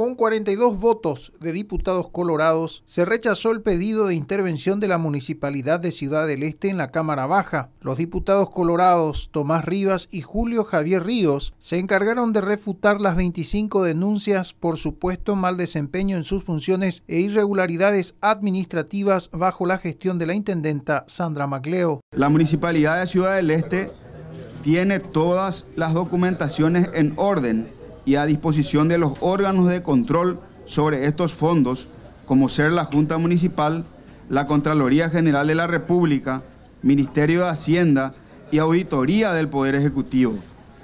Con 42 votos de diputados colorados, se rechazó el pedido de intervención de la Municipalidad de Ciudad del Este en la Cámara Baja. Los diputados colorados Tomás Rivas y Julio Javier Ríos se encargaron de refutar las 25 denuncias por supuesto mal desempeño en sus funciones e irregularidades administrativas bajo la gestión de la intendenta Sandra Macleo. La Municipalidad de Ciudad del Este tiene todas las documentaciones en orden y a disposición de los órganos de control sobre estos fondos, como ser la Junta Municipal, la Contraloría General de la República, Ministerio de Hacienda y Auditoría del Poder Ejecutivo,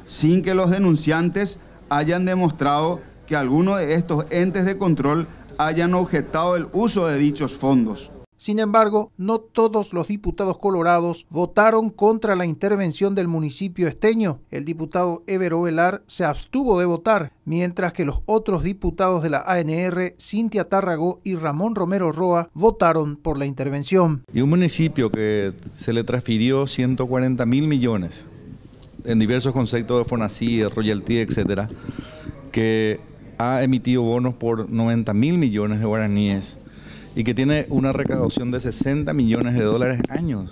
sin que los denunciantes hayan demostrado que alguno de estos entes de control hayan objetado el uso de dichos fondos. Sin embargo, no todos los diputados colorados votaron contra la intervención del municipio esteño. El diputado Evero Velar se abstuvo de votar, mientras que los otros diputados de la ANR, Cintia Tárrago y Ramón Romero Roa, votaron por la intervención. Y un municipio que se le transfirió 140 mil millones en diversos conceptos de FONACI, royalty, etcétera, que ha emitido bonos por 90 mil millones de guaraníes y que tiene una recaudación de 60 millones de dólares años,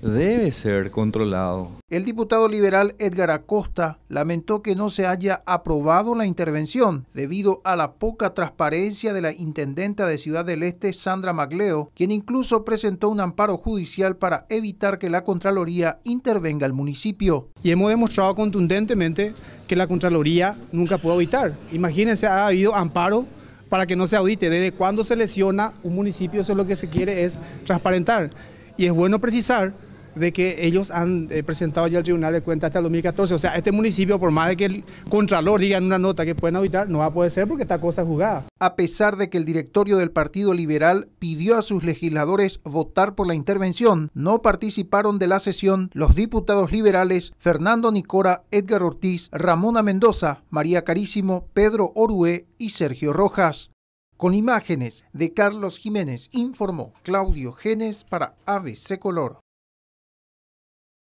debe ser controlado. El diputado liberal Edgar Acosta lamentó que no se haya aprobado la intervención debido a la poca transparencia de la intendenta de Ciudad del Este, Sandra Magleo, quien incluso presentó un amparo judicial para evitar que la Contraloría intervenga al municipio. Y hemos demostrado contundentemente que la Contraloría nunca pudo evitar. Imagínense, ha habido amparo para que no se audite. Desde cuándo se lesiona un municipio, eso es lo que se quiere es transparentar. Y es bueno precisar de que ellos han eh, presentado ya el Tribunal de Cuentas hasta el 2014. O sea, este municipio, por más de que el Contralor diga en una nota que pueden auditar, no va a poder ser porque esta cosa es jugada. A pesar de que el directorio del Partido Liberal pidió a sus legisladores votar por la intervención, no participaron de la sesión los diputados liberales Fernando Nicora, Edgar Ortiz, Ramona Mendoza, María Carísimo, Pedro Orué y Sergio Rojas. Con imágenes de Carlos Jiménez informó Claudio Genes para ABC Color.